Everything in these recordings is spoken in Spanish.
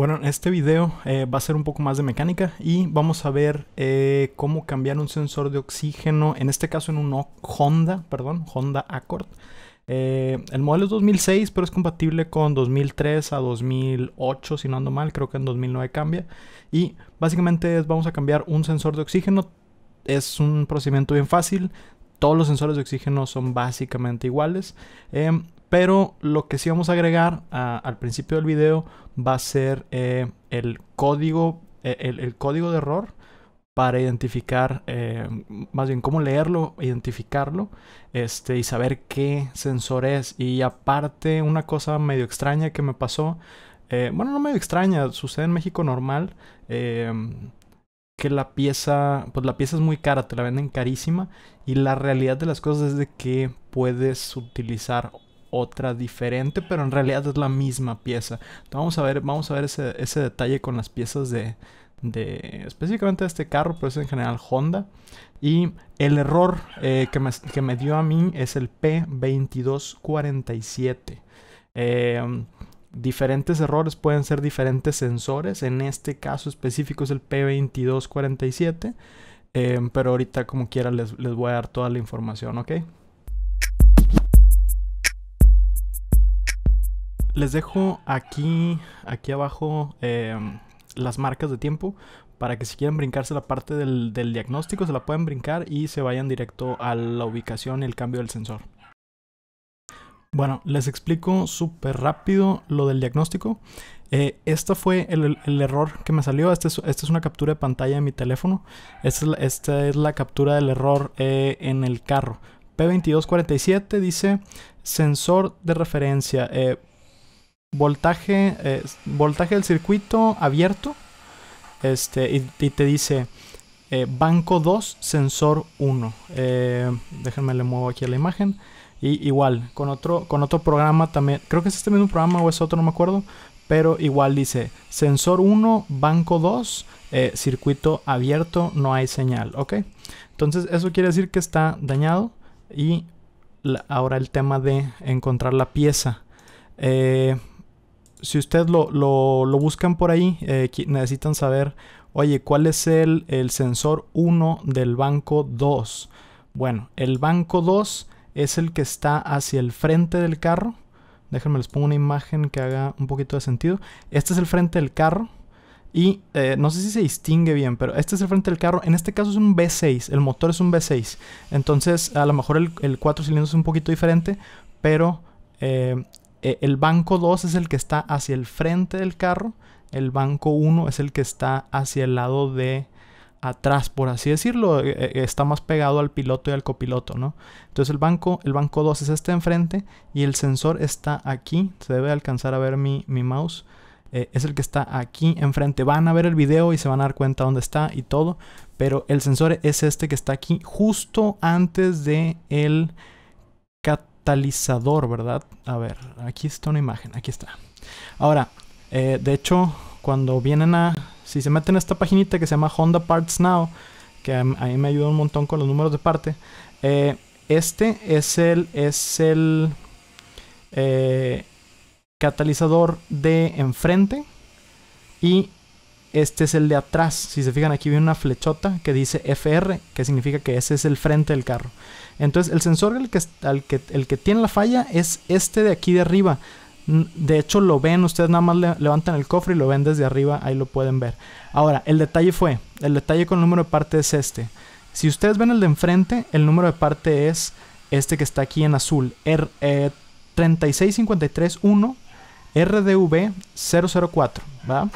Bueno, en este video eh, va a ser un poco más de mecánica y vamos a ver eh, cómo cambiar un sensor de oxígeno, en este caso en un Honda, perdón, Honda Accord. Eh, el modelo es 2006, pero es compatible con 2003 a 2008, si no ando mal, creo que en 2009 cambia. Y básicamente vamos a cambiar un sensor de oxígeno. Es un procedimiento bien fácil, todos los sensores de oxígeno son básicamente iguales. Em, pero lo que sí vamos a agregar ah, al principio del video va a ser eh, el código, eh, el, código de error para identificar, eh, más bien cómo leerlo, identificarlo este, y saber qué sensor es. Y aparte, una cosa medio extraña que me pasó, bueno, no medio extraña, sucede en México normal, em, que la pieza, pues la pieza es muy cara, te la venden carísima y la realidad de las cosas es de que puedes utilizar otra diferente, pero en realidad es la misma pieza. vamos a ver, vamos a ver ese, detalle con las piezas de, específicamente este carro, pero es en general Honda. Y el error eh, que, me, que, me, dio a mí es el P2247. Em, diferentes errores pueden ser diferentes sensores. En este caso específico es el P2247. Em, pero ahorita como quiera les, les voy a dar toda la información, ¿ok? les dejo aquí, aquí abajo em, las marcas de tiempo para que si quieren brincarse la parte del, diagnóstico se la pueden brincar y se vayan directo a la ubicación y el cambio del sensor. Bueno, les explico súper rápido lo del diagnóstico. este fue el, error que me salió. Esta es, una captura de pantalla de mi teléfono. Esta es la, captura del error eh, en el carro. P2247 dice sensor de referencia. Eh, voltaje, eh, voltaje del circuito abierto. Este, y, te dice eh, banco 2, sensor 1. Eh, déjenme le muevo aquí a la imagen. Y igual, con otro, con otro programa también. Creo que es este mismo programa o es otro, no me acuerdo. Pero igual dice sensor 1, banco 2, circuito abierto, no hay señal. Ok. Entonces, eso quiere decir que está dañado. Y ahora el tema de encontrar la pieza si ustedes lo, buscan por ahí, eh, necesitan saber, oye, ¿cuál es el, sensor 1 del banco 2? Bueno, el banco 2 es el que está hacia el frente del carro. Déjenme les pongo una imagen que haga un poquito de sentido. Este es el frente del carro. Y eh, no sé si se distingue bien, pero este es el frente del carro. En este caso es un V6, el motor es un V6. Entonces, a lo mejor el, 4 cilindros es un poquito diferente, pero eh, eh, el banco 2 es el que está hacia el frente del carro, el banco 1 es el que está hacia el lado de atrás, por así decirlo, eh, eh, está más pegado al piloto y al copiloto, ¿no? Entonces el banco, el banco 2 es este enfrente y el sensor está aquí, se debe alcanzar a ver mi, mouse, es el que está aquí enfrente, van a ver el video y se van a dar cuenta dónde está y todo, pero el sensor es este que está aquí justo antes de el catalizador, ¿verdad? A ver, aquí está una imagen, aquí está. Ahora, eh, de hecho, cuando vienen a... Si se meten a esta página que se llama Honda Parts Now, que a, mí me ayuda un montón con los números de parte, eh, este es el... Es el eh, catalizador de enfrente y este es el de atrás. Si se fijan aquí viene una flechota que dice FR, que significa que ese es el frente del carro. Entonces el sensor el que, que, tiene la falla es este de aquí de arriba. De hecho lo ven, ustedes nada más levantan el cofre y lo ven desde arriba, ahí lo pueden ver. Ahora, el detalle fue, el detalle con el número de parte es este. Si ustedes ven el de enfrente, el número de parte es este que está aquí en azul, R, 36531 RDV 004, ¿verdad?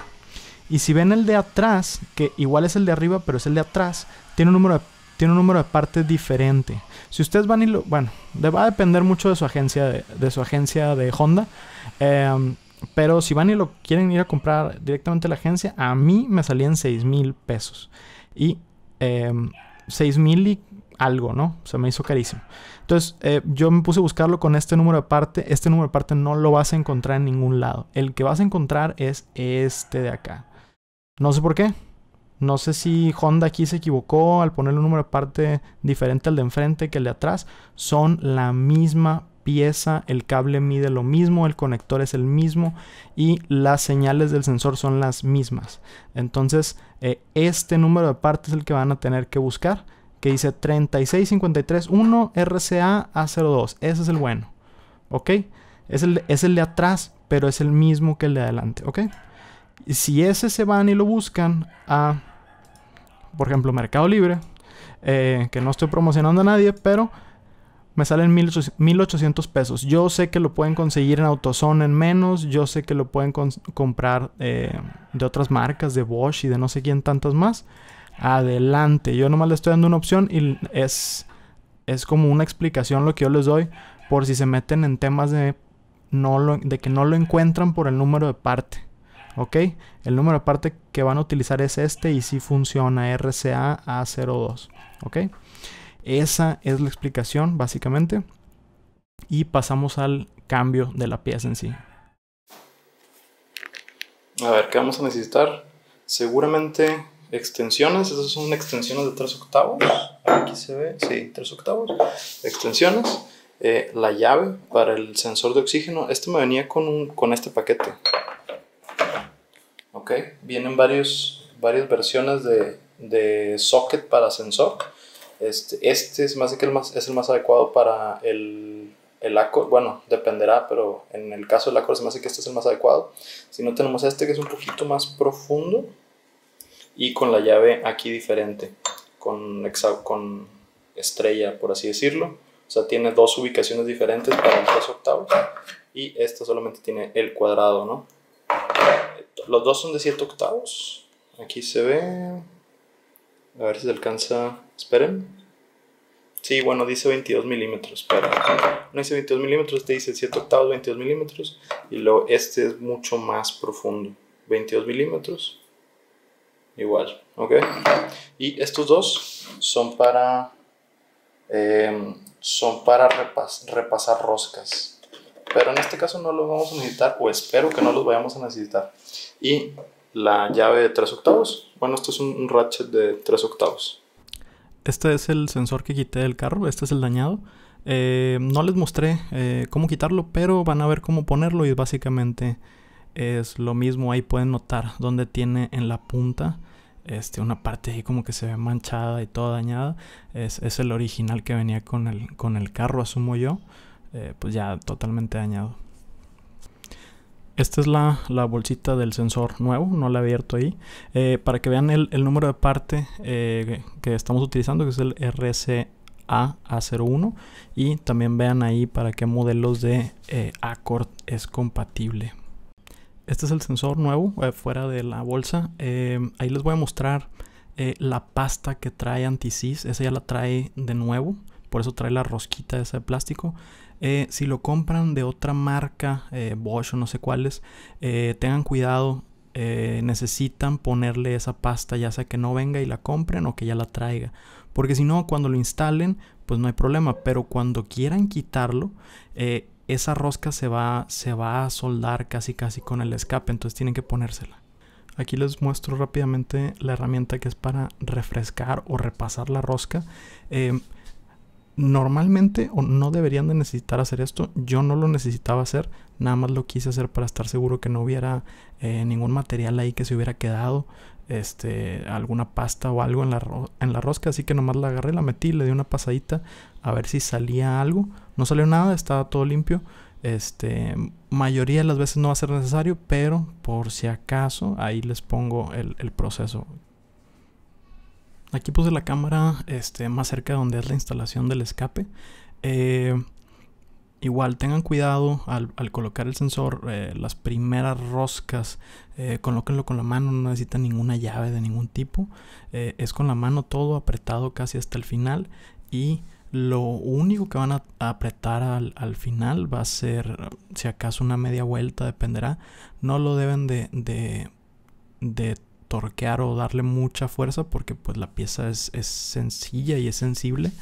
Y si ven el de atrás, que igual es el de arriba, pero es el de atrás, tiene un número de, tiene un número de parte diferente. Si ustedes van y lo. Bueno, va a depender mucho de su agencia de, su agencia de Honda. Em, pero si van y lo quieren ir a comprar directamente a la agencia, a mí me salían 6 mil pesos. Y eh, em, 6 mil y algo, ¿no? O Se me hizo carísimo. Entonces eh, yo me puse a buscarlo con este número de parte. Este número de parte no lo vas a encontrar en ningún lado. El que vas a encontrar es este de acá. No sé por qué. No sé si Honda aquí se equivocó al poner un número de parte diferente al de enfrente que el de atrás. Son la misma pieza, el cable mide lo mismo, el conector es el mismo y las señales del sensor son las mismas. Entonces, eh, este número de parte es el que van a tener que buscar, que dice 36531 RCA 02 Ese es el bueno, ¿ok? es el de atrás, pero es el mismo que el de adelante, ¿ok? si ese se van y lo buscan a, por ejemplo, Mercado Libre, eh, que no estoy promocionando a nadie, pero me salen 1800 pesos. Yo sé que lo pueden conseguir en AutoZone en menos, yo sé que lo pueden comprar eh, de otras marcas, de Bosch y de no sé quién tantas más. Adelante, yo nomás le estoy dando una opción y es, es como una explicación lo que yo les doy por si se meten en temas de, no de que no lo encuentran por el número de parte. ¿ok? El número de parte que van a utilizar es este y si funciona RCA A02, ¿ok? Esa es la explicación básicamente y pasamos al cambio de la pieza en sí. A ver, ¿qué vamos a necesitar? Seguramente extensiones, esas son extensiones de 3 octavos, aquí se ve, sí, 3 octavos, extensiones, eh, la llave para el sensor de oxígeno, este me venía con, con este paquete, Ok, vienen varios, varias versiones de, de socket para sensor. Este, este es más que el más, es el más adecuado para el, el bueno, dependerá, pero en el caso del acorde se me hace que este es el más adecuado. Si no tenemos este que es un poquito más profundo y con la llave aquí diferente, con, con estrella, por así decirlo. O sea, tiene dos ubicaciones diferentes para los dos octavos y esta solamente tiene el cuadrado, ¿no? Los dos son de 7 octavos. Aquí se ve. A ver si se alcanza. Esperen. Sí, bueno, dice 22 milímetros, pero no dice 22 milímetros, este dice 7 octavos, 22 milímetros, y luego este es mucho más profundo, 22 milímetros, igual, ¿ok? Y estos dos son para, eh, repasar roscas, pero en este caso no los vamos a necesitar o espero que no los vayamos a necesitar. Y la llave de 3 octavos, bueno, esto es un, ratchet de 3 octavos. Este es el sensor que quité del carro, este es el dañado. Eh, no les mostré eh, cómo quitarlo, pero van a ver cómo ponerlo y básicamente es lo mismo. Ahí pueden notar donde tiene en la punta este, una parte ahí como que se ve manchada y toda dañada. Es, es el original que venía con el, con el carro, asumo yo. Eh, pues ya totalmente dañado. Esta es la, bolsita del sensor nuevo, no la he abierto ahí. Eh, para que vean el, número de parte eh, que estamos utilizando, que es el RCA-A01. Y también vean ahí para qué modelos de Accord es compatible. Este es el sensor nuevo, fuera de la bolsa. ahí les voy a mostrar la pasta que trae anti Esa ya la trae de nuevo, por eso trae la rosquita de de plástico. Eh, si lo compran de otra marca, eh, Bosch o no sé cuáles, eh, tengan cuidado. necesitan ponerle esa pasta, ya sea que no venga y la compren o que ya la traiga. Porque si no, cuando lo instalen, pues no hay problema. Pero cuando quieran quitarlo, esa rosca se va, se va a soldar casi casi con el escape. Entonces tienen que ponérsela. Aquí les muestro rápidamente la herramienta que es para refrescar o repasar la rosca normalmente o no deberían de necesitar hacer esto. Yo no lo necesitaba hacer, nada más lo quise hacer para estar seguro que no hubiera eh, ningún material ahí que se hubiera quedado, este, alguna pasta o algo en la, en la rosca. Así que nomás la agarré, la metí, le di una pasadita a ver si salía algo. No salió nada, estaba todo limpio. Este, mayoría de las veces no va a ser necesario, pero por si acaso ahí les pongo el, el proceso Aquí puse la cámara este, más cerca de donde es la instalación del escape. Eh, igual tengan cuidado al, colocar el sensor, eh, las primeras roscas, eh, colóquenlo con la mano, no necesitan ninguna llave de ningún tipo. Eh, es con la mano todo apretado casi hasta el final y lo único que van a apretar al, final va a ser, si acaso, una media vuelta, dependerá. No lo deben de, de, de torquear o darle mucha fuerza porque pues la pieza es, sencilla y es sensible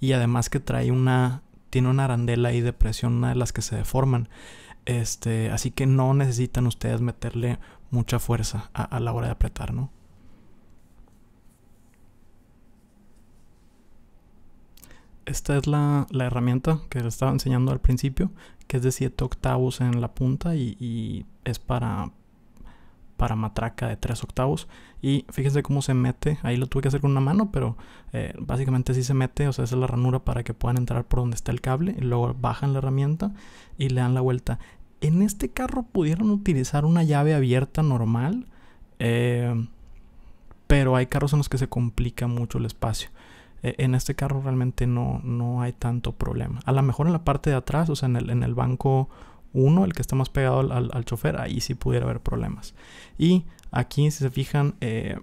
y además que trae una tiene una arandela ahí de presión, una de las que se deforman. Este, así que no necesitan ustedes meterle mucha fuerza a, la hora de apretar, ¿no? Esta es la, herramienta que les estaba enseñando al principio, que es de 7 octavos en la punta y es para para matraca de 3 octavos. Y fíjense cómo se mete. Ahí lo tuve que hacer con una mano, pero eh, básicamente sí se mete. O sea, esa es la ranura para que puedan entrar por donde está el cable. Y luego bajan la herramienta y le dan la vuelta. En este carro pudieron utilizar una llave abierta normal. Eh, pero hay carros en los que se complica mucho el espacio. Eh, en este carro realmente no, no hay tanto problema. A lo mejor en la parte de atrás, o sea, en el, en el banco uno, el que está más pegado al, chofer, ahí sí pudiera haber problemas. Y aquí, si se fijan, eh,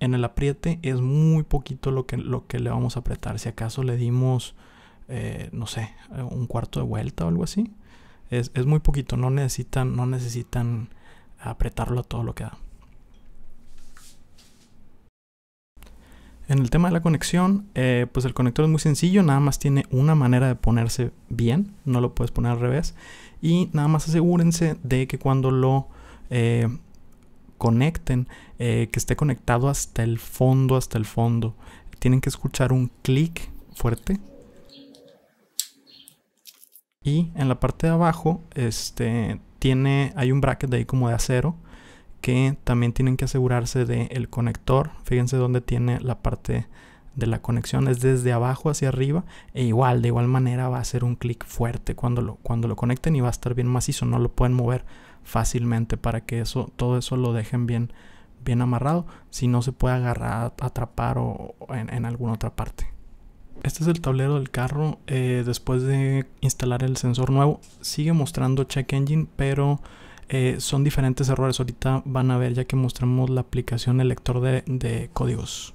en el apriete es muy poquito lo que, lo que le vamos a apretar. Si acaso le dimos, eh, no sé, un cuarto de vuelta o algo así. Es, muy poquito, no necesitan, no necesitan apretarlo a todo lo que da. En el tema de la conexión, eh, pues el conector es muy sencillo, nada más tiene una manera de ponerse bien, no lo puedes poner al revés. Y nada más asegúrense de que cuando lo eh, conecten, eh, que esté conectado hasta el fondo, hasta el fondo. Tienen que escuchar un clic fuerte. Y en la parte de abajo, este, tiene, hay un bracket de ahí como de acero que también tienen que asegurarse del el conector. Fíjense dónde tiene la parte de la conexión es desde abajo hacia arriba e igual de igual manera va a hacer un clic fuerte cuando lo, cuando lo conecten y va a estar bien macizo no lo pueden mover fácilmente para que eso todo eso lo dejen bien bien amarrado si no se puede agarrar atrapar o, en, alguna otra parte este es el tablero del carro eh, después de instalar el sensor nuevo sigue mostrando check engine pero eh, son diferentes errores. Ahorita van a ver ya que mostramos la aplicación, el lector de, códigos.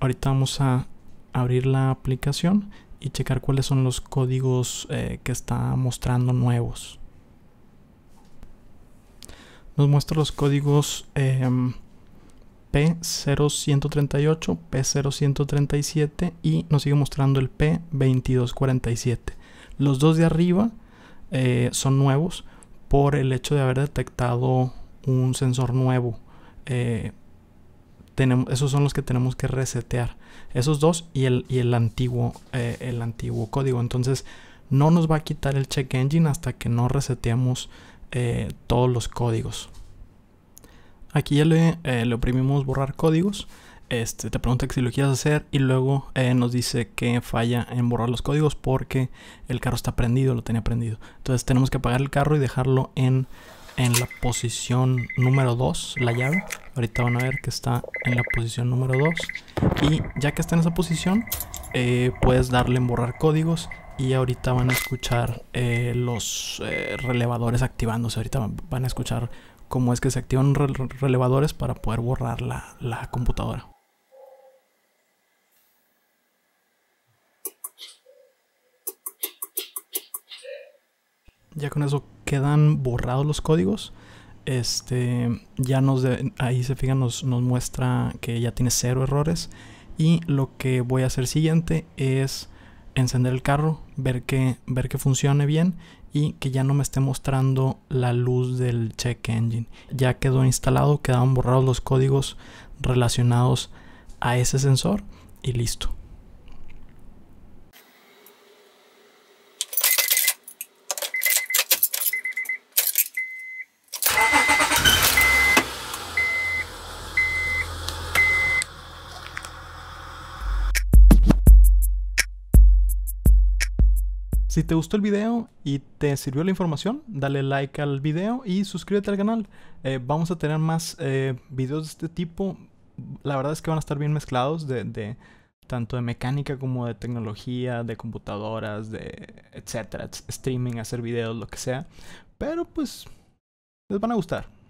Ahorita vamos a abrir la aplicación y checar cuáles son los códigos eh, que está mostrando nuevos. Nos muestra los códigos P0138, em, P0137 y nos sigue mostrando el P2247. Los dos de arriba eh, son nuevos, por el hecho de haber detectado un sensor nuevo. Eh, esos son los que tenemos que resetear. Esos dos y el, antiguo, eh, el antiguo código. Entonces no nos va a quitar el check engine hasta que no reseteemos eh, todos los códigos. Aquí ya le oprimimos borrar códigos. Este, te pregunta que si lo quieres hacer y luego eh, nos dice que falla en borrar los códigos porque el carro está prendido, lo tenía prendido. Entonces tenemos que apagar el carro y dejarlo en, en la posición número 2, la llave. Ahorita van a ver que está en la posición número 2. Y ya que está en esa posición, eh, puedes darle en borrar códigos y ahorita van a escuchar eh, los relevadores activándose. Ahorita van a escuchar cómo es que se activan los relevadores para poder borrar la computadora. ya con eso quedan borrados los códigos. Este, ya nos de, ahí se fijan, nos, nos muestra que ya tiene cero errores. Y lo que voy a hacer siguiente es encender el carro, ver que, ver que funcione bien y que ya no me esté mostrando la luz del check engine. Ya quedó instalado, quedaron borrados los códigos relacionados a ese sensor y listo. Si te gustó el video y te sirvió la información, dale like al video y suscríbete al canal. Eh, vamos a tener más eh, videos de este tipo. La verdad es que van a estar bien mezclados de tanto de mecánica como de tecnología, de computadoras, de etcétera, streaming, hacer videos, lo que sea. Pero pues les van a gustar.